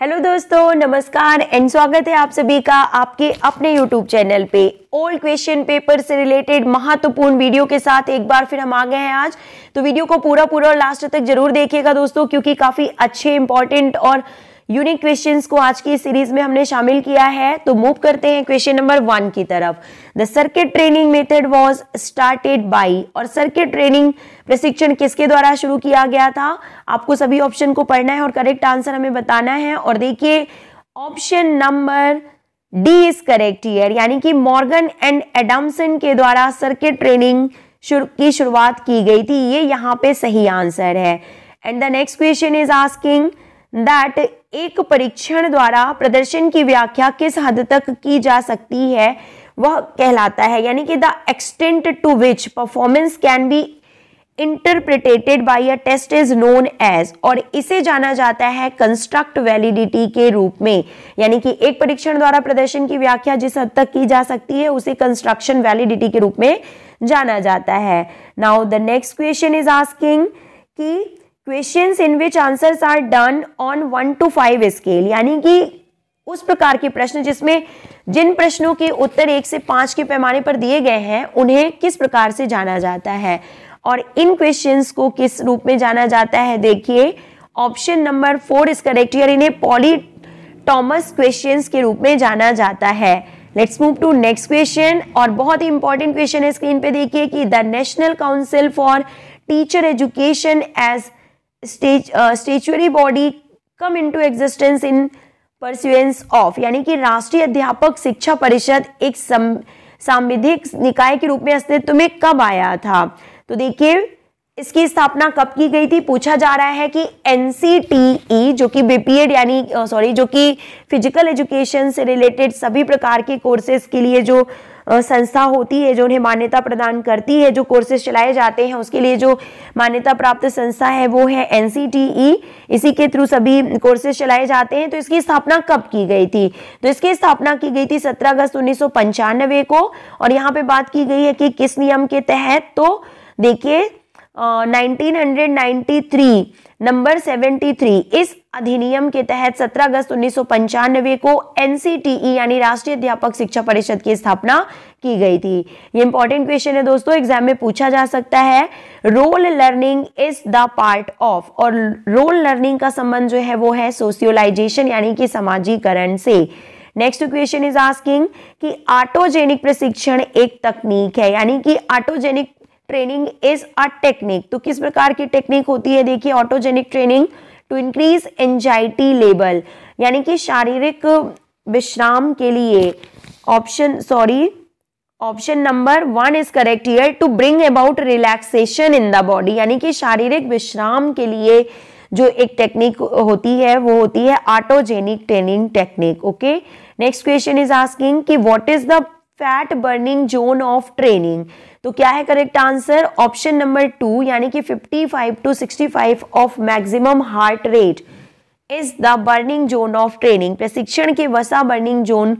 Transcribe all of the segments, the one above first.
Hello दोस्तों नमस्कार and स्वागत है आप सभी का आपके अपने यूट्यूब चैनल पे ओल्ड क्वेश्चन पेपर से रिलेटेड महत्वपूर्ण वीडियो के साथ एक बार फिर हम आ गए हैं आज तो वीडियो को पूरा पूरा लास्ट तक जरूर देखिएगा दोस्तों क्योंकि काफ़ी अच्छे इंपॉर्टेंट और यूनिक क्वेश्चंस को आज की सीरीज में हमने शामिल किया है तो मूव करते हैं क्वेश्चन नंबर वन की तरफ the circuit training method was started by और सर्किट ट्रेनिंग प्रशिक्षण किसके द्वारा शुरू किया गया था आपको सभी ऑप्शन को पढ़ना है और करेक्ट आंसर हमें बताना है और देखिए option number D is correct here यानी कि मॉर्गन एंड एडमसन के द्वारा सर्किट ट्रेनिंग शुर, की शुरुआत की गई थी ये यहाँ पे सही आंसर है and the next question is asking that एक परीक्षण द्वारा प्रदर्शन की व्याख्या किस हद तक की जा सकती है वह कहलाता है यानी कि the extent to which performance can be interpreted by a test is known as और इसे जाना जाता है कंस्ट्रक्ट वैलिडिटी के रूप में यानी कि एक परीक्षण द्वारा प्रदर्शन की व्याख्या जिस हद तक की जा सकती है उसे कंस्ट्रक्शन वैलिडिटी के रूप में जाना जाता है now the next question is asking कि question in which answers are done on one to five scale यानी कि उस प्रकार के प्रश्न जिसमें जिन प्रश्नों के उत्तर एक से पांच के पैमाने पर दिए गए हैं उन्हें किस प्रकार से जाना जाता है और इन क्वेश्चंस को किस रूप में जाना जाता है देखिए option number four is correct यार इन्हें पॉलीटॉमस क्वेश्चंस के रूप में जाना जाता है let's move to next question और बहुत ही इंपॉर्टेंट क्वेश्चन है स्क्रीन पे देखिए कि the national council for teacher education as statutory body come into existence in pursuance of यानी कि राष्ट्रीय अध्यापक शिक्षा परिषद एक संविधिक निकाय के रूप में अस्तित्व में कब आया था तो देखिए इसकी स्थापना कब की गई थी पूछा जा रहा है कि एन e, जो कि बीपीएड यानी सॉरी uh, जो कि फिजिकल एजुकेशन से रिलेटेड सभी प्रकार के कोर्सेज के लिए जो संस्था होती है जो उन्हें मान्यता प्रदान करती है जो कोर्सेज चलाए जाते हैं उसके लिए जो मान्यता प्राप्त संस्था है वो है एन e। इसी के थ्रू सभी कोर्सेज चलाए जाते हैं तो इसकी स्थापना कब की गई थी तो इसकी स्थापना की गई थी सत्रह अगस्त उन्नीस को और यहाँ पे बात की गई है कि किस नियम के तहत तो देखिए 1993 नंबर 73 इस अधिनियम के तहत 17 अगस्त उन्नीस को एनसीटीई e यानी राष्ट्रीय अध्यापक शिक्षा परिषद की स्थापना की गई थी ये इंपॉर्टेंट क्वेश्चन है दोस्तों एग्जाम में पूछा जा सकता है rote learning is the part of और रोल लर्निंग का संबंध जो है वो है सोशियोलाइजेशन यानी कि समाजीकरण से नेक्स्ट क्वेश्चन इज आस्किंग कि ऑटोजेनिक प्रशिक्षण एक तकनीक है यानी कि autogenic training is a technique तो किस प्रकार की टेक्निक होती है देखिए autogenic training to increase anxiety level यानी कि शारीरिक विश्राम के लिए option sorry option number one is correct here to bring about relaxation in the body यानी कि शारीरिक विश्राम के लिए जो एक टेक्निक होती है वो होती है autogenic training technique okay next question is asking कि what is the fat burning zone of training तो क्या है correct answer option number two यानी कि 55 to 65 of maximum heart rate is the burning zone of training प्रशिक्षण के वसा burning zone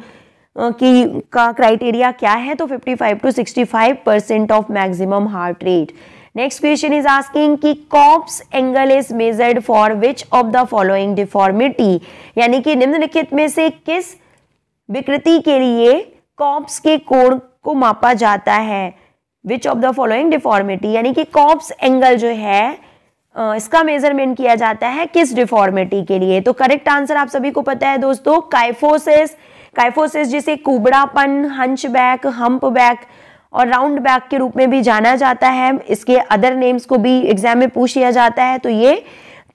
की का क्राइटेरिया क्या है तो 55 to 65 percent of maximum heart rate next question is asking कि Cobb's angle is measured for which of the following deformity यानी कि निम्नलिखित में से किस विकृति के लिए कॉप्स के कोण को मापा जाता है which of the following deformity यानी कि कॉप्स एंगल जो है इसका मेजरमेंट किया जाता है किस डिफॉर्मिटी के लिए तो करेक्ट आंसर आप सभी को पता है दोस्तों काइफोसिस काइफोसिस जिसे कुबड़ापन हंच बैक हम्प बैक और राउंड बैक के रूप में भी जाना जाता है इसके अदर नेम्स को भी एग्जाम में पूछ लिया जाता है तो ये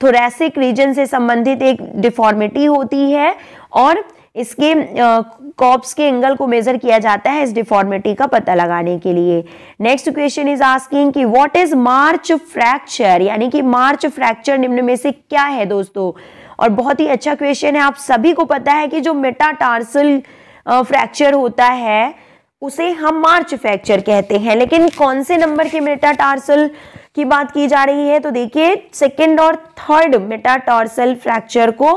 थोरेसिक रीजन से संबंधित एक डिफॉर्मिटी होती है और इसके कॉप्स के एंगल को मेजर किया जाता है इस डिफॉर्मिटी का पता लगाने के लिए नेक्स्ट क्वेश्चन इज आस्किंग कि व्हाट इज मार्च फ्रैक्चर यानी कि मार्च फ्रैक्चर निम्न में से क्या है दोस्तों और बहुत ही अच्छा क्वेश्चन है आप सभी को पता है कि जो मेटाटार्सल फ्रैक्चर होता है उसे हम मार्च फ्रैक्चर कहते हैं लेकिन कौन से नंबर के मेटाटार्सल की बात की जा रही है तो देखिए सेकेंड और थर्ड मेटाटार्सल फ्रैक्चर को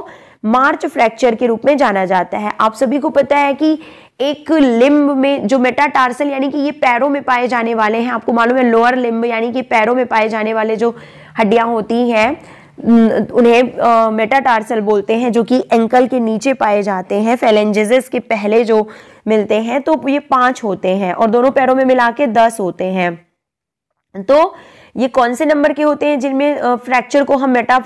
मार्च फ्रैक्चर के रूप में जाना जाता है आप सभी को पता है कि एक लिम्ब में जो मेटाटार्सल यानी कि ये पैरों में पाए जाने वाले हैं आपको मालूम है लोअर लिम्ब यानी कि पैरों में पाए जाने वाले जो हड्डियां होती हैं उन्हें मेटाटार्सल बोलते हैं जो कि एंकल के नीचे पाए जाते हैं फेलेंजेस के पहले जो मिलते हैं तो ये पांच होते हैं और दोनों पैरों में मिला के दस होते हैं तो ये कौन से नंबर के होते हैं जिनमें फ्रैक्चर को हम मेटा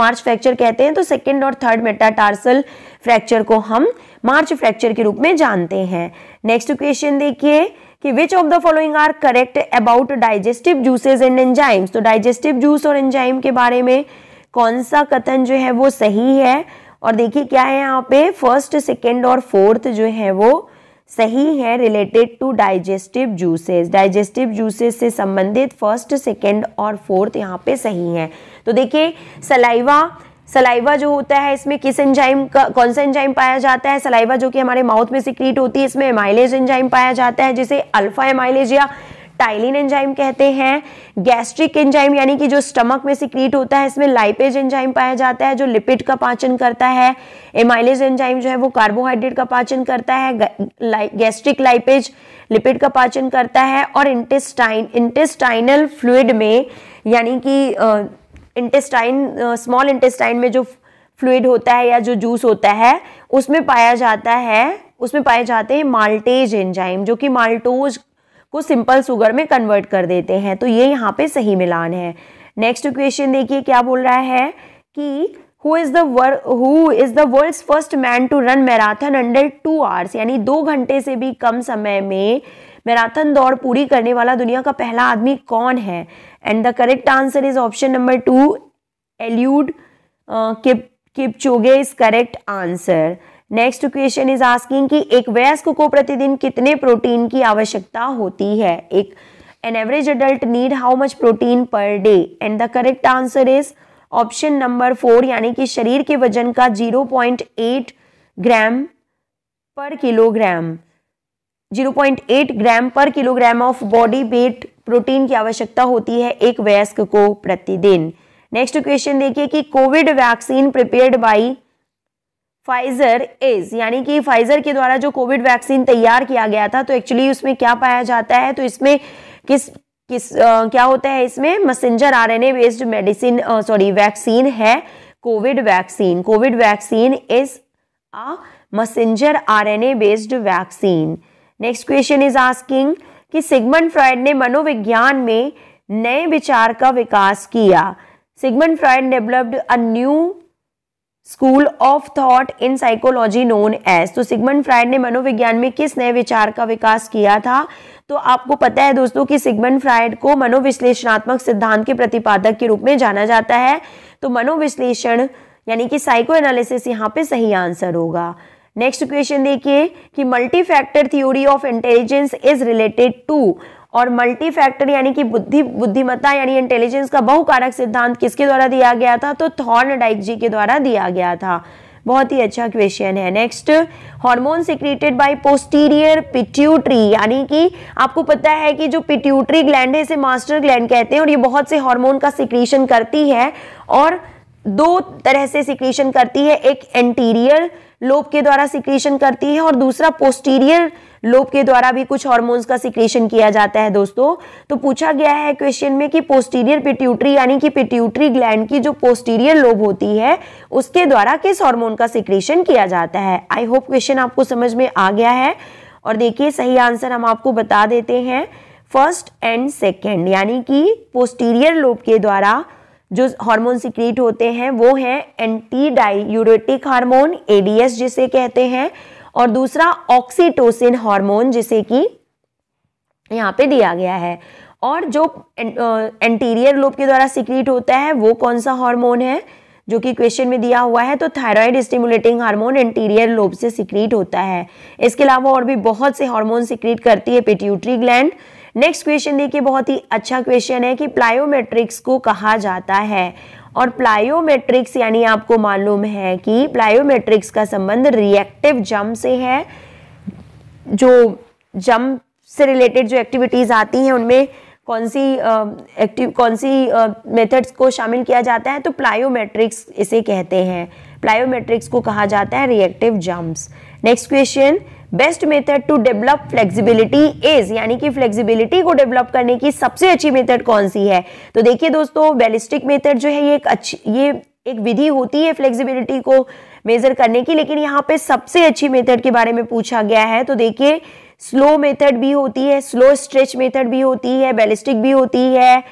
मार्च फ्रैक्चर कहते हैं तो सेकेंड और थर्ड मेटाटार्सल फ्रैक्चर को हम मार्च फ्रैक्चर के रूप में जानते हैं नेक्स्ट क्वेश्चन देखिए कि which of the following are correct about digestive juices and enzymes तो डाइजेस्टिव जूस और एंजाइम के बारे में कौन सा कथन जो है वो सही है और देखिए क्या है यहाँ पे फर्स्ट सेकेंड और फोर्थ जो है वो सही है related to digestive juices digestive juices से संबंधित फर्स्ट सेकेंड और फोर्थ यहाँ पे सही है तो देखिए सलाइवा सलाइवा जो होता है इसमें किस एंजाइम का कौन सा एंजाइम पाया जाता है सलाइवा जो कि हमारे माउथ में सिक्रीट होती है इसमें एमाइलेज एंजाइम पाया जाता है जिसे अल्फा एमाइलेज या टाइलिन एंजाइम कहते हैं गैस्ट्रिक एंजाइम यानी कि जो स्टमक में सिक्रीट होता है इसमें लाइपेज एंजाइम पाया जाता है जो लिपिड का पाचन करता है एमाइलेज एंजाइम जो है वो कार्बोहाइड्रेट का पाचन करता है गैस्ट्रिक लाइपेज लिपिड का पाचन करता है और इंटेस्टाइन इंटेस्टाइनल फ्लूड में यानी कि इंटेस्टाइन स्मॉल इंटेस्टाइन में जो फ्लूड होता है या जो जूस होता है उसमें पाया जाता है उसमें पाए जाते हैं माल्टेज एंजाइम जो कि माल्टोज को सिंपल सुगर में कन्वर्ट कर देते हैं तो ये यहाँ पे सही मिलान है नेक्स्ट क्वेश्चन देखिए क्या बोल रहा है कि who is the who is the world first man to run marathon under two hours यानी दो घंटे से भी कम समय में मैराथन दौड़ पूरी करने वाला दुनिया का पहला आदमी कौन है and the correct answer is option number two Eliud Kipchoge is correct answer next question is asking कि एक वयस्क को प्रतिदिन कितने प्रोटीन की आवश्यकता होती है एक an average adult need how much protein per day and the correct answer is option number four यानी कि शरीर के वजन का 0.8 gram per kilogram 0.8 gram per kilogram of body weight protein की आवश्यकता होती है एक वयस्क को प्रतिदिन नेक्स्ट क्वेश्चन देखिए कि COVID vaccine prepared by Pfizer is यानी कि फाइजर के द्वारा जो कोविड वैक्सीन तैयार किया गया था तो एक्चुअली उसमें क्या पाया जाता है तो इसमें किस किस आ, क्या होता है इसमें messenger RNA based medicine sorry vaccine है COVID vaccine COVID vaccine is a messenger RNA based vaccine next question is asking कि सिगमन फ्रॉइड ने मनोविज्ञान में नए विचार का विकास किया Sigmund Freud developed a new school of thought in psychology known as तो सिगमंड फ्राइड ने मनोविज्ञान में किस नए विचार का विकास किया था तो आपको पता है दोस्तों कि सिगमंड फ्राइड को मनोविश्लेषणात्मक सिद्धांत के प्रतिपादक के रूप में जाना जाता है तो मनोविश्लेषण यानी कि साइको एनालिसिस यहाँ पे सही आंसर होगा नेक्स्ट क्वेश्चन देखिए कि multi factor theory of intelligence is related to और मल्टी फैक्टर यानी कि बुद्धि बुद्धिमत्ता यानी इंटेलिजेंस का बहुकारक सिद्धांत किसके द्वारा दिया गया था तो थॉर्न डाइक जी के द्वारा दिया गया था बहुत ही अच्छा क्वेश्चन है next hormone secreted by posterior pituitary यानी कि आपको पता है कि जो पिट्यूटरी ग्लैंड है इसे मास्टर ग्लैंड कहते हैं और ये बहुत से हार्मोन का सिक्रीशन करती है और दो तरह से सिक्रीशन करती है एक एंटीरियर लोब के द्वारा सिक्रीशन करती है और दूसरा पोस्टीरियर लोप के द्वारा भी कुछ हॉर्मोन्स का सिक्रेशन किया जाता है दोस्तों तो पूछा गया है क्वेश्चन में कि पोस्टीरियर पिट्यूटरी यानी कि पिट्यूटरी ग्लैंड की जो पोस्टीरियर लोब होती है उसके द्वारा किस हॉर्मोन का सिक्रेशन किया जाता है आई होप क्वेश्चन आपको समझ में आ गया है और देखिए सही आंसर हम आपको बता देते हैं फर्स्ट एंड सेकेंड यानी कि पोस्टीरियर लोब के द्वारा जो हार्मोन सिक्रीट होते हैं वो है anti diuretic hormone ADS जिसे कहते हैं और दूसरा ऑक्सीटोसिन हार्मोन जिसे कि यहाँ पे दिया गया है और जो एंटीरियर लोब के द्वारा सिक्रीट होता है वो कौन सा हार्मोन है जो कि क्वेश्चन में दिया हुआ है तो thyroid stimulating hormone anterior lobe से सिक्रीट होता है इसके अलावा और भी बहुत से हार्मोन सिक्रीट करती है पिट्यूटरी ग्लैंड नेक्स्ट क्वेश्चन देखिए बहुत ही अच्छा क्वेश्चन है कि प्लायोमेट्रिक्स को कहा जाता है और प्लायोमेट्रिक्स यानी आपको मालूम है कि प्लायोमेट्रिक्स का संबंध रिएक्टिव जम से है जो जम से रिलेटेड जो एक्टिविटीज़ आती हैं उनमें कौन सी एक्टिव कौन सी मेथड्स को शामिल किया जाता है तो प्लायोमेट्रिक्स इसे कहते हैं प्लायोमेट्रिक्स को कहा जाता है reactive jumps next question best method to develop flexibility is यानी कि फ्लेक्सिबिलिटी को डेवलप करने की सबसे अच्छी मेथड कौन सी है तो देखिए दोस्तों बैलिस्टिक मेथड जो है ये एक अच्छी ये एक विधि होती है फ्लेक्सिबिलिटी को मेजर करने की लेकिन यहाँ पे सबसे अच्छी मेथड के बारे में पूछा गया है तो देखिए स्लो मेथड भी होती है स्लो स्ट्रेच मेथड भी होती है बैलिस्टिक भी होती है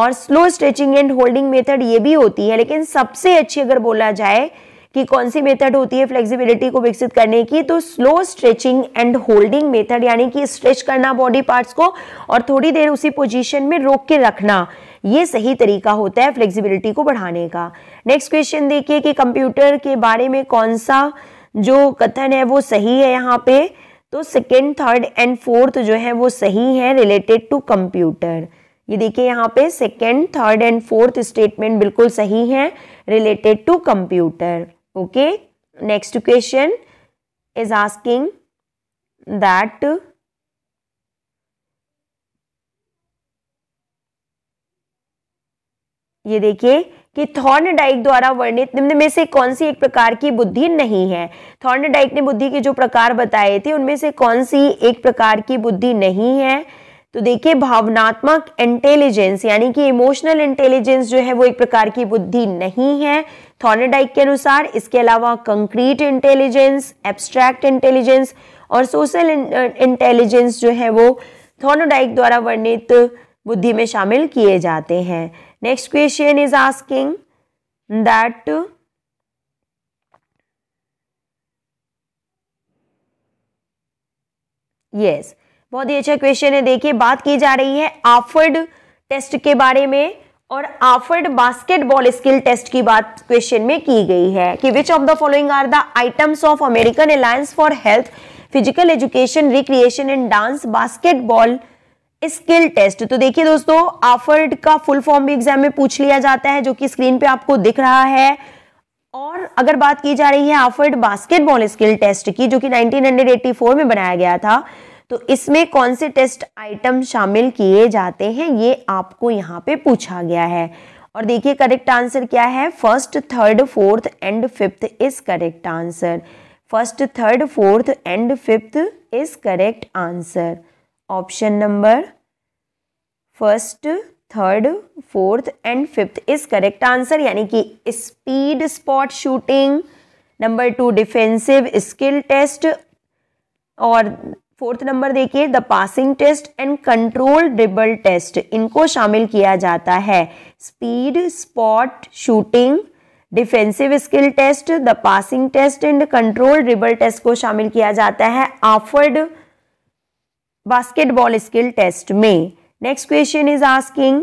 और slow stretching and holding method ये भी होती है लेकिन सबसे अच्छी अगर बोला जाए कि कौन सी मेथड होती है फ्लेक्सिबिलिटी को विकसित करने की तो slow stretching and holding method यानी कि स्ट्रेच करना बॉडी पार्ट्स को और थोड़ी देर उसी पोजीशन में रोक के रखना ये सही तरीका होता है फ्लेक्सिबिलिटी को बढ़ाने का नेक्स्ट क्वेश्चन देखिए कि कंप्यूटर के बारे में कौन सा जो कथन है वो सही है यहाँ पे तो सेकेंड थर्ड एंड फोर्थ जो है वो सही है रिलेटेड टू कंप्यूटर ये देखिए यहाँ पे second third and fourth statement बिल्कुल सही है related to computer okay next question is asking that ये देखिए कि थॉर्न डाइक द्वारा वर्णित निम्न में से कौन सी एक प्रकार की बुद्धि नहीं है थॉर्न डाइक ने बुद्धि के जो प्रकार बताए थे उनमें से कौन सी एक प्रकार की बुद्धि नहीं है तो देखिए भावनात्मक इंटेलिजेंस यानी कि इमोशनल इंटेलिजेंस जो है वो एक प्रकार की बुद्धि नहीं है थॉनेडाइक के अनुसार इसके अलावा कंक्रीट इंटेलिजेंस एब्स्ट्रैक्ट इंटेलिजेंस और सोशल इंटेलिजेंस uh, जो है वो थॉर्नोडाइक द्वारा वर्णित बुद्धि में शामिल किए जाते हैं next question is asking that yes बहुत ही अच्छा क्वेश्चन है देखिए बात की जा रही है आफर्ड टेस्ट के बारे में और आफर्ड बास्केटबॉल स्किल टेस्ट की बात क्वेश्चन में की गई है कि which of the following are the items of American alliance for health physical education recreation and dance basketball skill test तो देखिए दोस्तों आफर्ड का फुल फॉर्म भी एग्जाम में पूछ लिया जाता है जो कि स्क्रीन पे आपको दिख रहा है और अगर बात की जा रही है आफर्ड बास्केटबॉल स्किल टेस्ट की जो कि 1984 में बनाया गया था तो इसमें कौन से टेस्ट आइटम शामिल किए जाते हैं ये आपको यहाँ पे पूछा गया है और देखिए करेक्ट आंसर क्या है first third fourth and fifth is correct answer first third fourth and fifth is correct answer option number first third fourth and fifth is correct answer यानी कि speed spot shooting number two defensive skill test और fourth number देखिए the passing test and control dribble test इनको शामिल किया जाता है speed spot shooting defensive skill test the passing test and control dribble test को शामिल किया जाता है ऑफर्ड बास्केटबॉल स्किल टेस्ट में next question is asking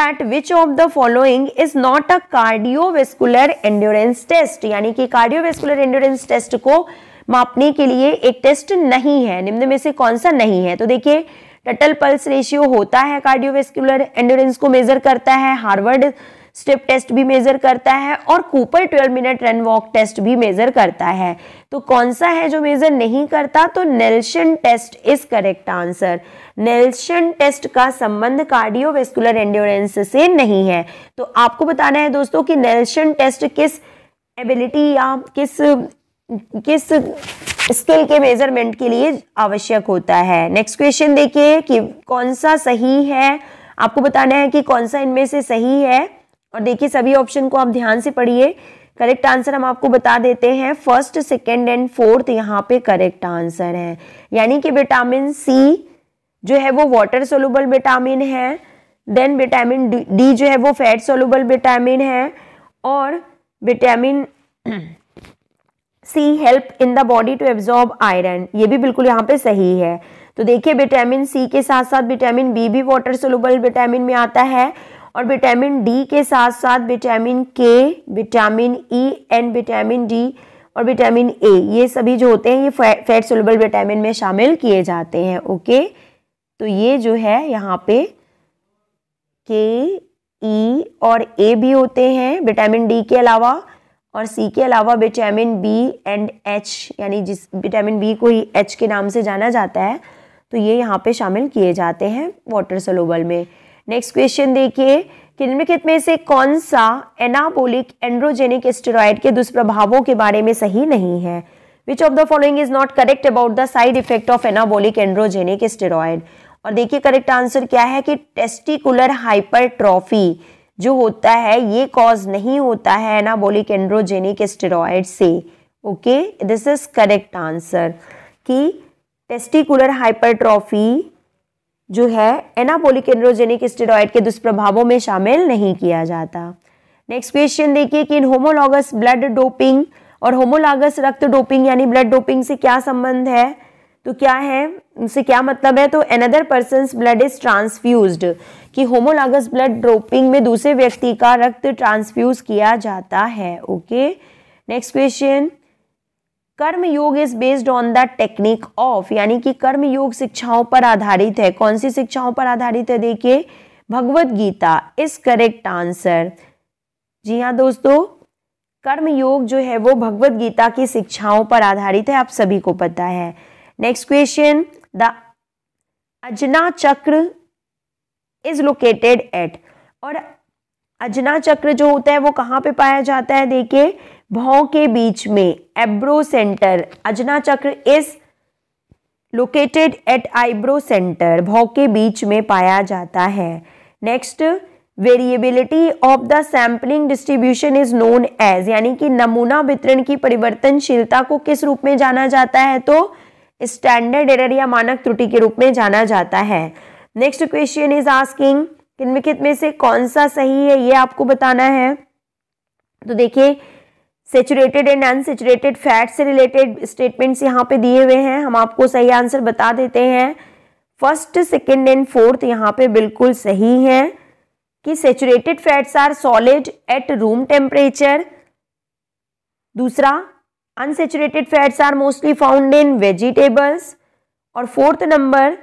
that which of the following is not a cardiovascular endurance test यानी कि cardiovascular endurance test को मापने के लिए एक टेस्ट नहीं है निम्न में से कौन सा नहीं है तो देखिए टटल पल्स रेशियो होता है कार्डियोवेस्कुलर एंडोरेंस को मेजर करता है हार्वर्ड स्टेप टेस्ट भी मेजर करता है और Cooper 12 minute run walk test भी मेजर करता है तो कौन सा है जो मेजर नहीं करता तो Nelson test is correct answer Nelson test का संबंध कार्डियोवेस्कुलर एंडोरेंस से नहीं है तो आपको बताना है दोस्तों कि नेल्शन टेस्ट किस एबिलिटी या किस किस स्किल के मेजरमेंट के लिए आवश्यक होता है नेक्स्ट क्वेश्चन देखिए कि कौन सा सही है आपको बताना है कि कौन सा इनमें से सही है और देखिए सभी ऑप्शन को आप ध्यान से पढ़िए करेक्ट आंसर हम आपको बता देते हैं फर्स्ट सेकेंड एंड फोर्थ यहाँ पे करेक्ट आंसर है यानी कि विटामिन सी जो है वो वाटर सोलूबल विटामिन है देन विटामिन डी जो है वो फैट सोलूबल विटामिन है और vitamin C help in the body to absorb iron ये भी बिल्कुल यहाँ पे सही है तो देखिए विटामिन सी के साथ साथ विटामिन बी भी वाटर सोलबल विटामिन में आता है और विटामिन डी के साथ साथ vitamin K vitamin E and vitamin D और विटामिन ए ये सभी जो होते हैं ये फैट सोलबल विटामिन में शामिल किए जाते हैं ओके तो ये जो है यहाँ पे के ई e और ए भी होते हैं विटामिन डी के अलावा और सी के अलावा विटामिन बी एंड एच यानी जिस विटामिन बी को ही एच के नाम से जाना जाता है तो ये यहाँ पे शामिल किए जाते हैं वाटर सलोबल में नेक्स्ट क्वेश्चन देखिए निम्नलिखित में से कौन सा एनाबोलिक एंड्रोजेनिक स्टेरॉयड के दुष्प्रभावों के बारे में सही नहीं है which of the following is not correct about the side effect of anabolic androgenic steroid और देखिए करेक्ट आंसर क्या है कि टेस्टिकुलर हाइपरट्रॉफी जो होता है ये कॉज नहीं होता है एनाबोलिक एंड्रोजेनिक स्टेरॉयड से okay this is correct answer कि टेस्टिकुलर हाइपरट्रॉफी जो है एनाबोलिक एंड्रोजेनिक स्टेरॉयड के दुष्प्रभावों में शामिल नहीं किया जाता नेक्स्ट क्वेश्चन देखिए कि इन होमोलॉगस ब्लड डोपिंग और होमोलॉगस रक्त डोपिंग यानी ब्लड डोपिंग से क्या संबंध है तो क्या है उनसे क्या मतलब है तो another person blood is transfuse कि होमोलागस ब्लड ड्रोपिंग में दूसरे व्यक्ति का रक्त ट्रांसफ्यूज किया जाता है okay next question karma yoga is based on the technique of यानी कि कर्म योग शिक्षाओं पर आधारित है कौन सी शिक्षाओं पर आधारित है देखिए Bhagavad Gita is correct answer जी हाँ दोस्तों कर्म योग जो है वो भगवत गीता की शिक्षाओं पर आधारित है आप सभी को पता है next question the Ajna chakra is located eight और अजना चक्र जो होता है वो कहाँ पे पाया जाता है देखिए भाव के बीच में एब्रो centre Ajna chakra is located at eyebrow centre भाव के बीच में पाया जाता है next variability of the sampling distribution is known as यानी कि नमूना वितरण की परिवर्तनशीलता को किस रूप में जाना जाता है तो स्टैंडर्ड एरर या मानक त्रुटि के रूप में जाना जाता है नेक्स्ट क्वेश्चन इज आस्किंग निम्नलिखित में से कौन सा सही है ये आपको बताना है तो देखिए सेचुरेटेड एंड अनसेचुरेटेड फैट से रिलेटेड स्टेटमेंट्स यहाँ पे दिए हुए हैं हम आपको सही आंसर बता देते हैं फर्स्ट सेकेंड एंड फोर्थ यहाँ पे बिल्कुल सही हैं कि saturated fats are solid at room temperature दूसरा unsaturated fats are mostly found in vegetables और फोर्थ नंबर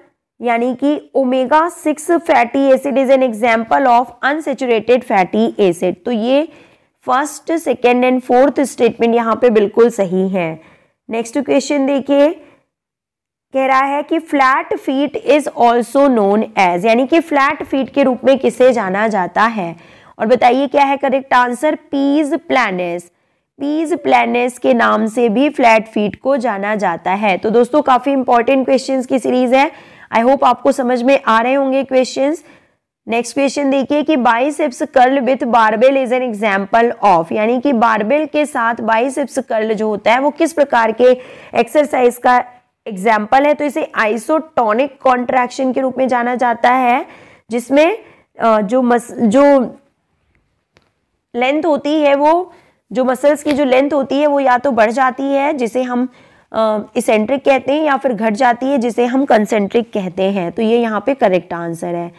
यानी कि omega six fatty acid is an example of unsaturated fatty acid तो ये first second and fourth statement यहाँ पे बिल्कुल सही है नेक्स्ट क्वेश्चन देखिए कह रहा है कि flat feet is also known as यानी कि फ्लैट फीट के रूप में किसे जाना जाता है और बताइए क्या है correct answer pes planus pes planus के नाम से भी फ्लैट फीट को जाना जाता है तो दोस्तों काफी इंपॉर्टेंट क्वेश्चंस की सीरीज है आई होप आपको समझ में आ रहे होंगे क्वेश्चन नेक्स्ट क्वेश्चन देखिए कि biceps curl with barbell is an example of यानी कि बारबेल के साथ बाइसेप्स कर्ल जो होता है वो किस प्रकार के एक्सरसाइज का एग्जाम्पल है तो इसे आइसोटोनिक कॉन्ट्रैक्शन के रूप में जाना जाता है जिसमें जो मस जो लेंथ होती है वो जो मसल्स की जो लेंथ होती है वो या तो बढ़ जाती है जिसे हम इसेंट्रिक कहते हैं या फिर घट जाती है जिसे हम कंसेंट्रिक कहते हैं तो ये यहाँ पे करेक्ट आंसर है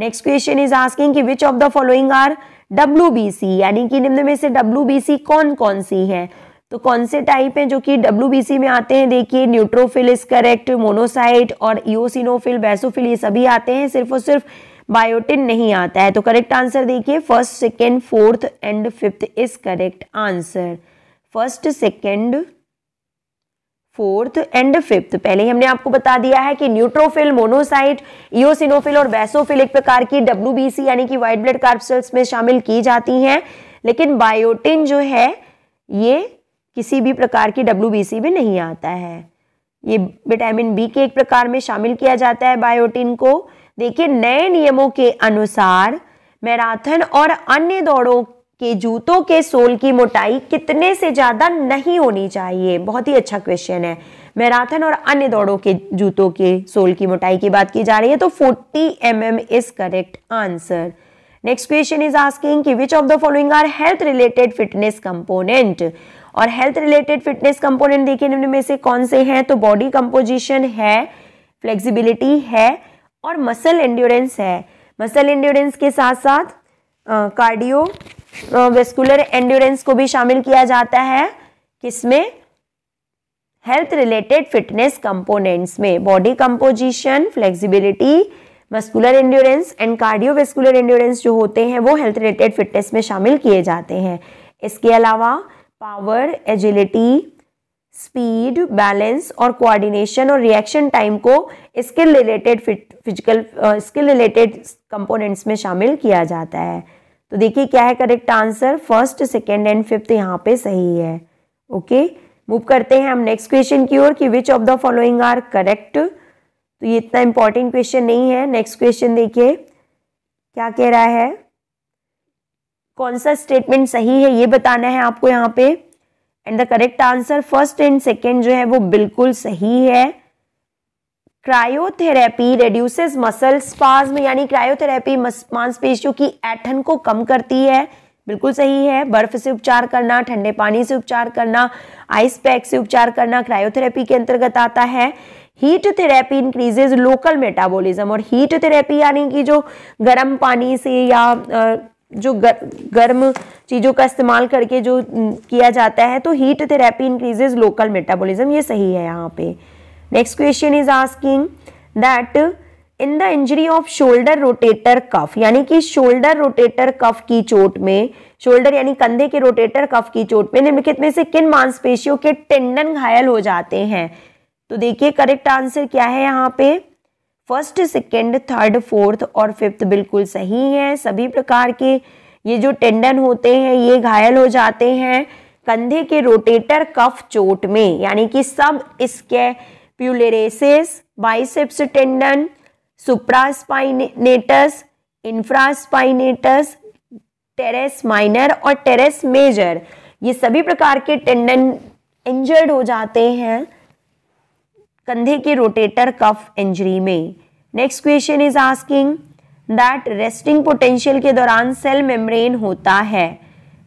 नेक्स्ट क्वेश्चन इज आस्किंग कि which of the following are W यानी कि निम्न में से डब्ल्यू कौन कौन सी है तो कौन से टाइप हैं जो कि डब्ल्यू में आते हैं देखिए न्यूट्रोफिल इज करेक्ट मोनोसाइट और इओसिनोफिल बेसोफिल ये सभी आते हैं सिर्फ और सिर्फ बायोटिन नहीं आता है तो करेक्ट आंसर देखिए first second fourth and fifth is correct answer first second fourth and fifth पहले ही हमने आपको बता दिया है कि न्यूट्रोफिल मोनोसाइट इोसिनोफिल और बैसोफिल एक प्रकार की डब्ल्यू यानी कि व्हाइट ब्लड कार्पसेल्स में शामिल की जाती हैं लेकिन बायोटिन जो है ये किसी भी प्रकार की डब्ल्यू में नहीं आता है ये विटामिन बी के एक प्रकार में शामिल किया जाता है बायोटिन को देखिए नए नियमों के अनुसार मैराथन और अन्य दौड़ों कि जूतों के सोल की मोटाई कितने से ज़्यादा नहीं होनी चाहिए बहुत ही अच्छा क्वेश्चन है मैराथन और अन्य दौड़ों के जूतों के सोल की मोटाई की बात की जा रही है तो 40 M M is correct answer next question is asking कि which of the following are health related fitness component और हेल्थ रिलेटेड फिटनेस कंपोनेंट देखिए में से कौन से हैं तो बॉडी कंपोजिशन है फ्लेक्सिबिलिटी है और मसल एंड्योरेंस है मसल एंड्योरेंस के साथ साथ कार्डियो uh, वेस्कुलर एंड्योरेंस को भी शामिल किया जाता है किसमें हेल्थ रिलेटेड फिटनेस कंपोनेंट्स में body composition flexibility muscular endurance and cardiovascular endurance जो होते हैं वो हेल्थ रिलेटेड फिटनेस में शामिल किए जाते हैं इसके अलावा पावर एजिलिटी स्पीड बैलेंस और कोऑर्डिनेशन और रिएक्शन टाइम को skill related physical skill related components में शामिल किया जाता है तो देखिए क्या है correct answer first second and fifth यहाँ पे सही है ओके मूव करते हैं हम नेक्स्ट क्वेश्चन की ओर कि which of the following are correct तो ये इतना इंपॉर्टेंट क्वेश्चन नहीं है नेक्स्ट क्वेश्चन देखिए क्या कह रहा है कौन सा स्टेटमेंट सही है ये बताना है आपको यहाँ पे and the correct answer first and second जो है वो बिल्कुल सही है क्रायोथेरेपी रेड्यूसेस मसल स्पाज्म यानी क्रायोथेरेपी मांसपेशियों की ऐठन को कम करती है बिल्कुल सही है बर्फ से उपचार करना ठंडे पानी से उपचार करना आइस पैक से उपचार करना क्रायोथेरेपी के अंतर्गत आता है heat therapy increases local metabolism और हीट थेरेपी यानी कि जो गर्म पानी से या जो गर, गर्म चीज़ों का इस्तेमाल करके जो किया जाता है तो heat therapy increases local metabolism ये सही है यहाँ पे next question is asking that in the injury of shoulder rotator cuff यानी कि शोल्डर रोटेटर कफ की चोट में शोल्डर यानी कंधे के रोटेटर कफ की चोट में निम्नलिखित में से किन मांसपेशियों के टेंडन घायल हो जाते हैं तो देखिए करेक्ट आंसर क्या है यहाँ पे फर्स्ट सेकेंड थर्ड फोर्थ और फिफ्थ बिल्कुल सही है सभी प्रकार के ये जो टेंडन होते हैं ये घायल हो जाते हैं कंधे के रोटेटर कफ चोट में यानी कि सब इसके प्यूलेरेसेस biceps tendon supraspinatus infraspinatus teres minor और टेरेस मेजर ये सभी प्रकार के टेंडन इंजर्ड हो जाते हैं कंधे के रोटेटर कफ इंजरी में next question is asking that resting potential के दौरान सेल मेम्ब्रेन होता है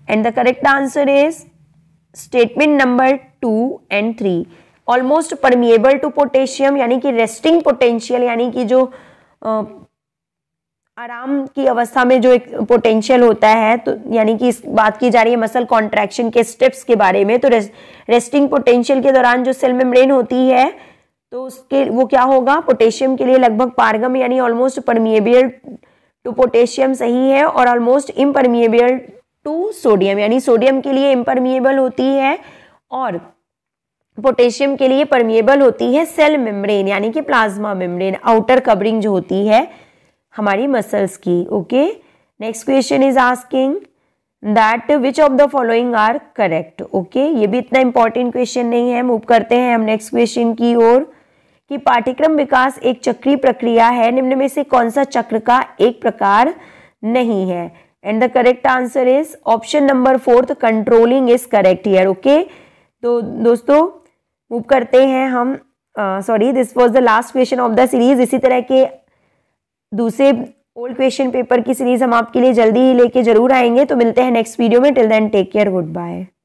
and the correct answer is statement number two and three almost permeable to potassium यानी कि रेस्टिंग पोटेंशियल यानी कि जो आ, आराम की अवस्था में जो एक पोटेंशियल होता है तो यानी कि इस बात की जा रही है मसल कॉन्ट्रैक्शन के स्टेप्स के बारे में तो रे, रेस्टिंग पोटेंशियल के दौरान जो सेल मेम्ब्रेन होती है तो उसके वो क्या होगा पोटेशियम के लिए लगभग पारगम यानी ऑलमोस्ट परमिएबियल टू पोटेशियम सही है और ऑलमोस्ट इम्परमिएबियल टू सोडियम यानी सोडियम के लिए इम्परमिएबल होती है और पोटेशियम के लिए परमिएबल होती है सेल मेम्ब्रेन यानी कि प्लाज्मा मेम्ब्रेन आउटर कवरिंग जो होती है हमारी मसल्स की okay next question is asking that which of the following are correct okay ये भी इतना इंपॉर्टेंट क्वेश्चन नहीं है मूव करते हैं हम नेक्स्ट क्वेश्चन की ओर कि पाठ्यक्रम विकास एक चक्रीय प्रक्रिया है निम्न में से कौन सा चक्र का एक प्रकार नहीं है and the correct answer is option number fourth controlling is correct here okay तो दोस्तों मूव करते हैं हम sorry this was the last question of the series इसी तरह के दूसरे ओल्ड क्वेश्चन पेपर की सीरीज हम आपके लिए जल्दी ही लेके जरूर आएंगे तो मिलते हैं नेक्स्ट वीडियो में till then take care good bye